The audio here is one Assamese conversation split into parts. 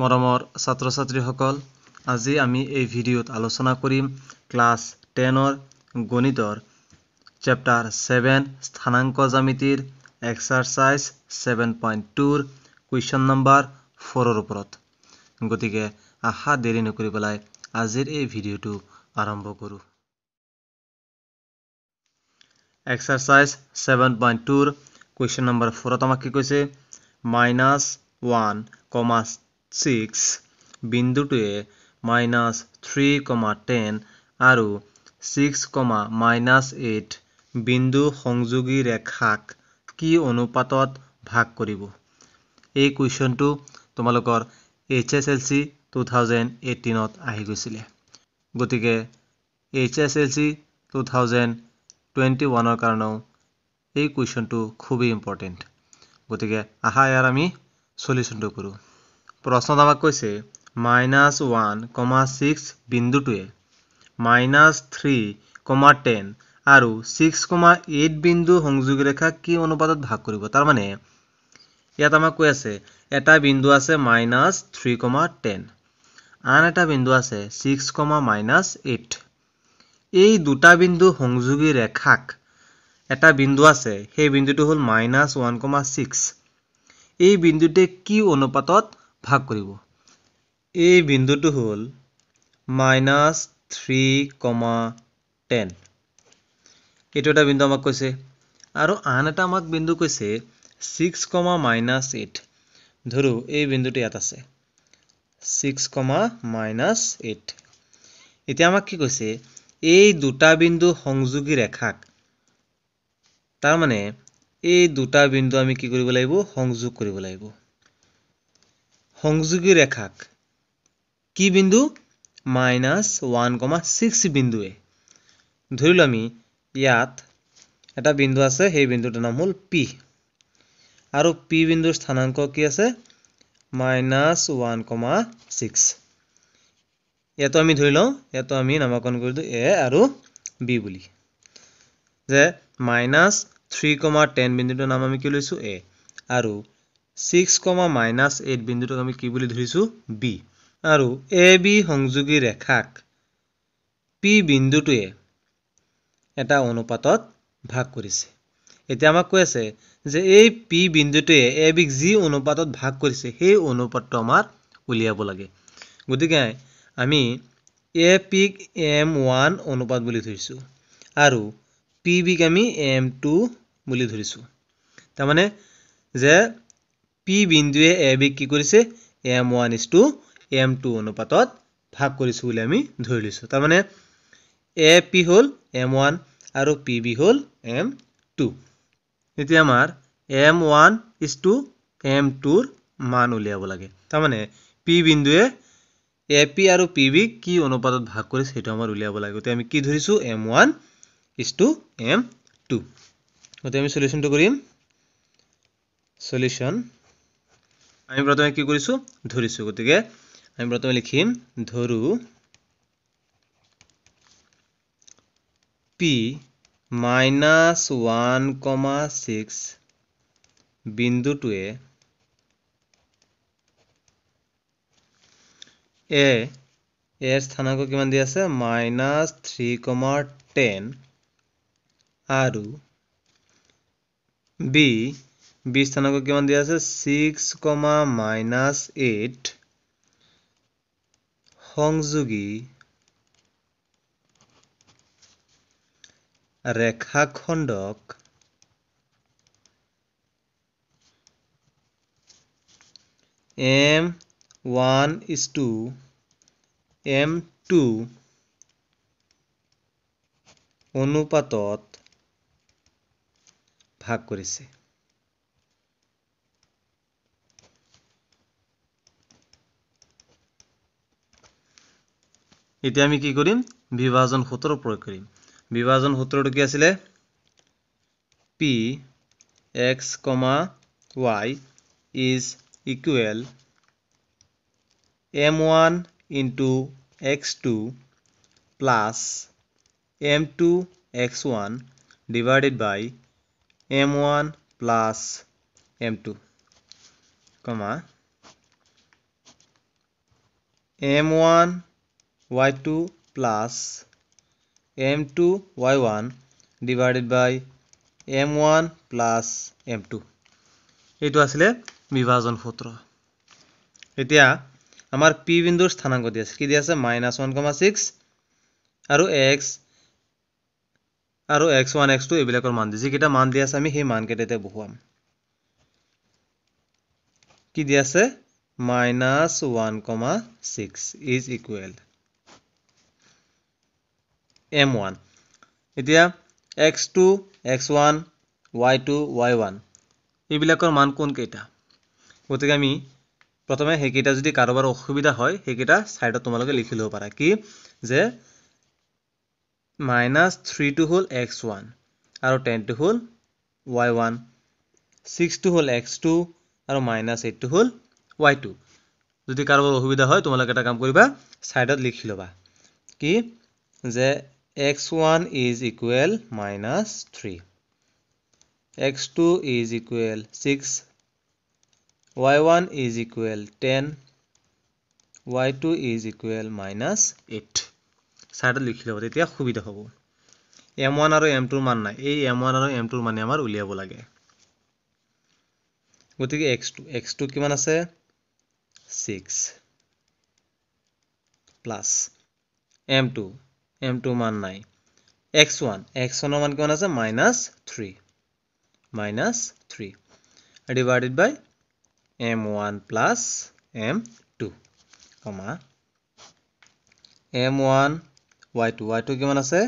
মৰমৰ ছাত্ৰ ছাত্ৰীসকল আজি আমি এই ভিডিঅ'ত আলোচনা কৰিম ক্লাছ টেনৰ গণিতৰ চেপ্টাৰ ছেভেন স্থানাংক জ্যামিতিৰ এক্সাৰচাইজ ছেভেন পইণ্ট টুৰ কুৱেশ্যন নম্বৰ ফ'ৰৰ ওপৰত গতিকে আশা দেৰি নকৰি পেলাই আজিৰ এই ভিডিঅ'টো আৰম্ভ কৰোঁ এক্সাৰচাইজ ছেভেন পইণ্ট টুৰ কুৱেশ্যন নম্বৰ ফ'ৰত আমাক কি কৈছে মাইনাছ ওৱান কমাছ সিক্স বিন্দুটোৱে মাইনাছ থ্ৰী কমা টেন আৰু ছিক্স কমা মাইনাছ এইট বিন্দু সংযোগী ৰেখাক কি অনুপাতত ভাগ কৰিব এই কুৱেশ্যনটো তোমালোকৰ H S L C two thousand এইটিনত আহি গৈছিলে গতিকে H S L C two thousand twenty ওৱানৰ কাৰণেও এই কুৱেশ্যনটো খুবেই ইম্পৰ্টেণ্ট গতিকে আহা ইয়াৰ আমি চলিউশ্যনটো কৰোঁ প্ৰশ্নত আমাক কৈছে মাইনাছ ওৱান কমা ছিক্স বিন্দুটোৱে মাইনাছ থ্ৰী কমা টেন আৰু ছিক্স কমা এইট বিন্দু সংযোগ ৰেখা কি অনুপাতত ভাগ কৰিব তাৰমানে ইয়াত আমাক কৈ আছে এটা বিন্দু আছে মাইনাছ থ্ৰী কমা টেন আন এটা বিন্দু আছে ছিক্স কমা মাইনাছ এইট এই দুটা বিন্দু সংযোগী ৰেখাক এটা বিন্দু আছে সেই বিন্দুটো হ'ল মাইনাছ ওৱান কমা ছিক্স এই বিন্দুটোৱে কি অনুপাতত ভাগ কৰব এই বিন্দুটো হল মাইনাস থ্ৰি কমা টেন এইটো এটা বিন্দু আমাক কৈছে আৰু আন এটা আমাক বিন্দু কৈছে ছিক্স কমা মাইনাছ এইট ধৰো এই বিন্দুটো ইয়াত আছে ছিক্স কমা মাইনাছ এইট এতিয়া আমাক কি কৈছে এই দুটা বিন্দু সংযোগী ৰেখাক তাৰমানে এই দুটা বিন্দু আমি কি কৰিব লাগিব সংযোগ কৰিব লাগিব সংযোগী ৰেখাক কি বিন্দু মাইনাছ ওৱান কমা ছিক্স বিন্দুৱে ধৰি লওঁ আমি ইয়াত এটা বিন্দু আছে সেই বিন্দুটোৰ নাম হ'ল পি আৰু পি বিন্দুৰ স্থানাংক কি আছে মাইনাছ ওৱান কমা ছিক্স ইয়াতো আমি ধৰি লওঁ ইয়াতো আমি নামাকৰণ কৰিলোঁ এ আৰু বি বুলি যে মাইনাছ থ্ৰী কমা টেন বিন্দুটোৰ নাম আমি কি লৈছোঁ এ আৰু ছিক্স কমা মাইনাছ এইট বিন্দুটোক আমি কি বুলি ধৰিছোঁ বি আৰু এ বি সংযোগী ৰেখাক পি বিন্দুটোৱে এটা অনুপাতত ভাগ কৰিছে এতিয়া আমাক কৈ আছে যে এই পি বিন্দুটোৱে এ বিক যি অনুপাতত ভাগ কৰিছে সেই অনুপাতটো আমাৰ উলিয়াব লাগে গতিকে আমি এ পিক এম ওৱান অনুপাত বুলি ধৰিছোঁ আৰু পি বিক আমি এম টু বুলি ধৰিছোঁ তাৰমানে যে পি বিন্দুৱে এ বিক কি কৰিছে M one is to M two অনুপাতত ভাগ কৰিছোঁ বুলি আমি ধৰি লৈছোঁ তাৰমানে এ পি হ'ল এম ওৱান আৰু পি বি হ'ল এম টু এতিয়া আমাৰ M one is to M টুৰ মান উলিয়াব লাগে তাৰমানে পি বিন্দুৱে এ পি আৰু পি বি কি অনুপাতত ভাগ কৰিছে সেইটো আমাৰ উলিয়াব লাগে গতিকে আমি কি ধৰিছোঁ M one is to M two গতিকে আমি চলিউশ্যনটো কৰিম চলিউশ্যন আমি প্রথমে কি কৰিছোঁ ধৰিছোঁ গতিকে আমি প্ৰথমে লিখিম ধৰো P minus one comma six বিন্দুটোৱে এ এৰ স্থানাংক কিমান দিয়া আছে মাইনাছ থ্ৰী কমা টেন আৰু বি বি স্থানাঙ্ক কিমান দিয়া আছে সিক্স কমা মাইনাস এইট সংযোগী রেখাখণ্ডক M one is to M two অনুপাতত ভাগ কৰিছে এতিয়া আমি কি কৰিম বিভাজন সূত্ৰ প্ৰয়োগ কৰিম বিভাজন সূত্ৰটো কি আছিলে P X comma Y is equal M one into X two plus M two X one divided by M one plus M two comma M one y2 plus m2 y1 divided by m1 plus m2 এইটো আছিলে বিভাজন সূত্র এতিয়া আমার p বিন্দুৰ স্থানাঙ্ক দিয়া আছে কি দিয়া আছে মাইনাস 1 কমা 6 আৰু x আৰু x1 x2 এবিলাকৰ মান দিছে কিটা মান দিয়া আছে আমি হে মান কেটেতে বহুৱাম কি দিয়া আছে minus 1 comma 6 is equal M one এতিয়া X two X one Y two Y one এইবিলাকৰ মান কোনকেইটা গতিকে আমি প্ৰথমে সেইকেইটা যদি কাৰোবাৰ অসুবিধা হয় সেইকেইটা ছাইডত তোমালোকে লিখি ল'ব পাৰা কি যে মাইনাছ থ্ৰীটো হ'ল এক্স ওৱান আৰু টেনটো হ'ল ৱাই ওৱান ছিক্সটো হ'ল এক্স টু আৰু মাইনাছ এইটটো হ'ল ৱাই টু যদি কাৰোবাৰ অসুবিধা হয় তোমালোকে এটা কাম কৰিবা ছাইডত লিখি ল'বা কি যে x1 is equal minus 3 x2 is equal 6 y1 is equal 10 y2 is equal minus 8 সাইডত লিখি লব তেতিয়া সুবিধা হব m1 আৰু m2 ৰ মান নাই এই m1 আৰু m2 ৰ মানে আমাৰ উলিয়াব লাগে গতিকে x2 x2 কিমান আছে 6 প্লাস m2 এম টু মান নাই এক্স ওৱান এক্স ওৱানৰ মান কিমান আছে minus three minus three divided by M one plus M two comma M one Y two Y two কিমান আছে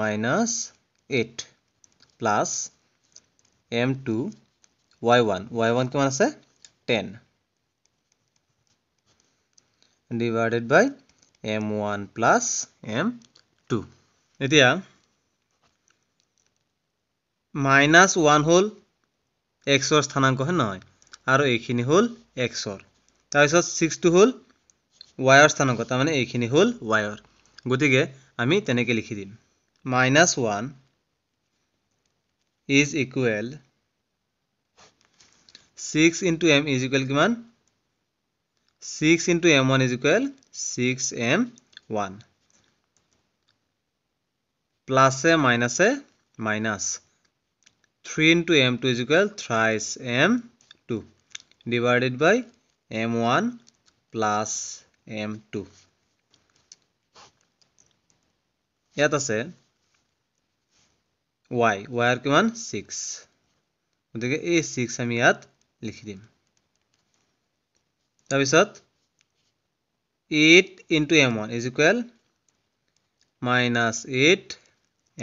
minus eight plus M two Y one Y one কিমান আছে ten divided by M one plus M two এতিয়া মাইনাছ ওৱান হ'ল এক্সৰ স্থানাংকহে নহয় আৰু এইখিনি হ'ল এক্সৰ তাৰপিছত ছিক্সটো হ'ল ৱায়ৰ স্থানাংক তাৰমানে এইখিনি হ'ল ৱায়ৰ গতিকে আমি তেনেকৈ লিখি দিম minus one is equal six into M is equal কিমান six into M one is equal six M one প্লাছে মাইনাছে minus three into M two is equal thrice M two divided by M one plus M two ইয়াত আছে ৱাই ৱাইৰ কিমান ছিক্স গতিকে এই ছিক্স আমি ইয়াত লিখি দিম তাৰপিছত eight into M one is equal minus eight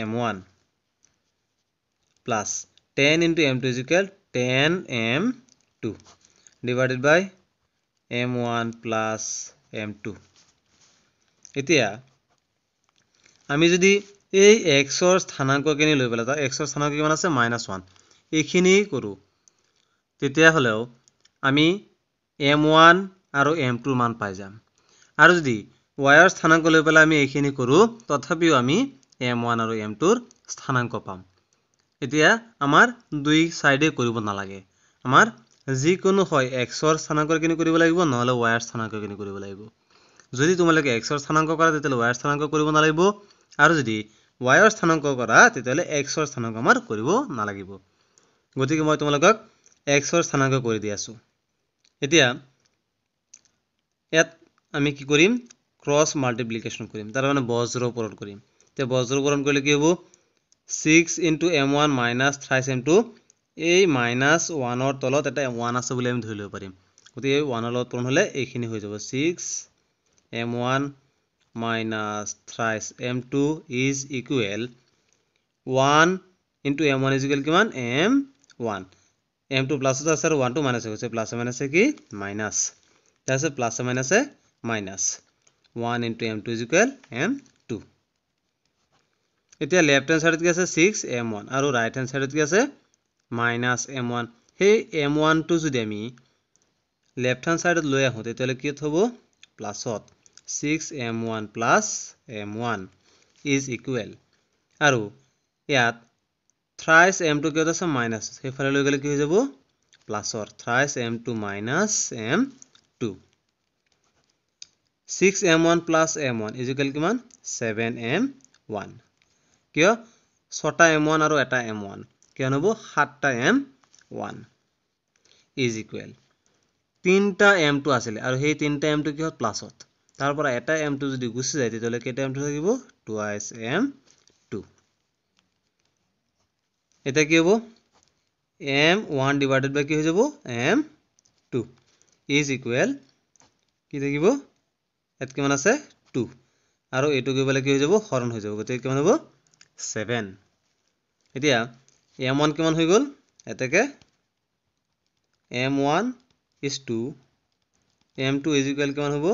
M one plus ten into M two is equal ten M two divided by M এতিয়া আমি যদি এই এক্সৰ স্থানাংকখিনি লৈ পেলাই তাৰ এক্সৰ স্থানাংক কিমান আছে মাইনাছ ওৱান এইখিনি কৰোঁ তেতিয়াহ'লেও আমি এম ওৱান আৰু এম টুৰ মান পাই যাম আৰু যদি ৱায়াৰ স্থানাংক লৈ পেলাই আমি এইখিনি কৰোঁ তথাপিও আমি এম ওৱান আৰু এম টুৰ স্থানাংক পাম এতিয়া আমাৰ দুই চাইডে কৰিব নালাগে আমাৰ যিকোনো হয় এক্সৰ কিনি কৰিব লাগিব নহ'লে ৱায়াৰ স্থানাংক কিনি কৰিব লাগিব যদি তোমালোকে এক্সৰ স্থানাংক কৰা তেতিয়াহ'লে ৱায়াৰ স্থানাংক কৰিব নালাগিব আৰু যদি ৱায়াৰ স্থানাংক কৰা তেতিয়াহ'লে এক্সৰ স্থানাংক আমাৰ কৰিব নালাগিব গতিকে মই তোমালোকক এক্সৰ স্থানাংক কৰি দি আছোঁ এতিয়া ইয়াত আমি কি কৰিম ক্ৰছ মাল্টিপ্লিকেশ্যন কৰিম তাৰমানে বজ্ৰৰ ওপৰত কৰিম এতিয়া বজ্ৰ পূৰণ কৰিলে কি হ'ব six into M one minus thrice M two এই মাইনাছ ওৱানৰ তলত এটা ওৱান আছে বুলি আমি ধৰি ল'ব পাৰিম গতিকে এই ওৱানৰ লগত পূৰণ হ'লে এইখিনি হৈ যাব six M one minus thrice M two is equal one into M one is equal কিমান এম ওৱান এম টু প্লাছত আছে আৰু ওৱানটো মাইনাছ হৈ গৈছে প্লাছ মাইনাছে কি মাইনাছ তাৰপিছত প্লাছ মাইনাছে minus one into M two is equal M এতিয়া লেফট হেণ্ড চাইডত কি আছে ছিক্স এম ওৱান আৰু ৰাইট হেণ্ড চাইডত কি আছে মাইনাছ এম ওৱান সেই এম ওৱানটো যদি আমি লেফট হেণ্ড চাইডত লৈ আহোঁ তেতিয়াহ'লে কি থ'ব প্লাছত six M one plus M one is equal আৰু ইয়াত থ্ৰাইছ এমটো কিহত আছে মাইনাছ সেইফালে লৈ গ'লে কি হৈ যাব প্লাছৰ thrice M two minus M two six M one plus M one is equal কিমান ছেভেন এম ওৱান কিয় ছটা এম ওৱান আৰু এটা এম ওৱান কিয় নহ'ব সাতটা এম ওৱান ইজ ইকুৱেল তিনিটা এম টু আছিলে আৰু সেই তিনিটা এম টু কি হ'ল প্লাছত তাৰ পৰা এটা এম টু যদি গুচি যায় তেতিয়াহ'লে কেইটা এম টু থাকিব টুৱাইছ এম টু এতিয়া কি হ'ব এম ওৱান ডিভাইডেড বাই কি হৈ যাব এম টু ইজ ইকুৱেল কি থাকিব ইয়াত কিমান আছে টু আৰু এইটো কৰিবলৈ কি হৈ যাব হৰণ হৈ যাব গতিকে কিমান হ'ব ছেভেন এতিয়া এম ওৱান কিমান হৈ গ'ল এতেকে M one is to M two is equal কিমান হ'ব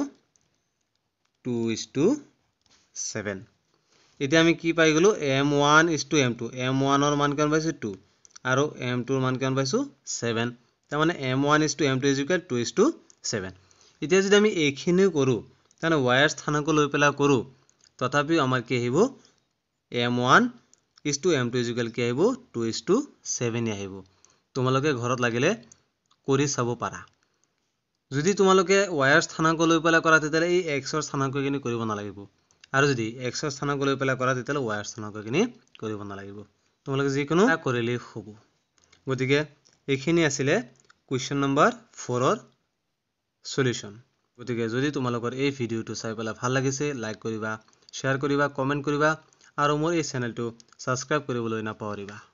টু ইজ টু ছেভেন এতিয়া আমি কি পাই গ'লোঁ M one is to M two M ওৱানৰ মান কিমান পাইছো টু আৰু এম টুৰ মান কিমান পাইছোঁ ছেভেন তাৰমানে M one is to M two is equal two is to seven এতিয়া যদি আমি এইখিনিও কৰোঁ তাৰমানে ৱায়াৰ স্থানকো লৈ পেলাই কৰোঁ তথাপিও আমাৰ কি আহিব M one is to M two is equal কি আহিব টু ইজ টু ছেভেনেই আহিব তোমালোকে ঘৰত লাগিলে কৰি চাব পাৰা যদি তোমালোকে ৱায়াৰ স্থানাংক লৈ পেলাই কৰা তেতিয়াহ'লে এই এক্সৰ স্থানাংকখিনি কৰিব নালাগিব আৰু যদি এক্সৰ স্থানাংক লৈ পেলাই কৰা তেতিয়াহ'লে ৱায়াৰ স্থানাংকখিনি কৰিব নালাগিব তোমালোকে যিকোনো কৰিলেই হ'ব গতিকে এইখিনি আছিলে কুৱেশ্যন নম্বৰ ফ'ৰৰ চলিউশ্যন গতিকে যদি তোমালোকৰ এই ভিডিঅ'টো চাই পেলাই ভাল লাগিছে লাইক কৰিবা শ্বেয়াৰ কৰিবা কমেণ্ট কৰিবা আৰু মোৰ এই চেনেলটো ছাবস্ক্ৰাইব কৰিবলৈ নাপাহৰিবা